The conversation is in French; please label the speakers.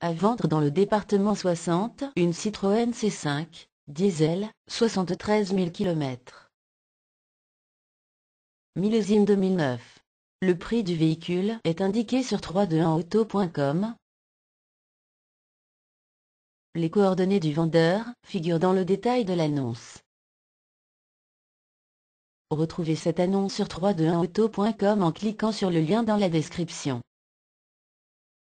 Speaker 1: À vendre dans le département 60, une Citroën C5, diesel, 73 000 km. Millésime 2009. Le prix du véhicule est indiqué sur 321auto.com.
Speaker 2: Les coordonnées du vendeur figurent dans le détail de l'annonce. Retrouvez cette annonce sur 321auto.com en cliquant sur le lien dans la description.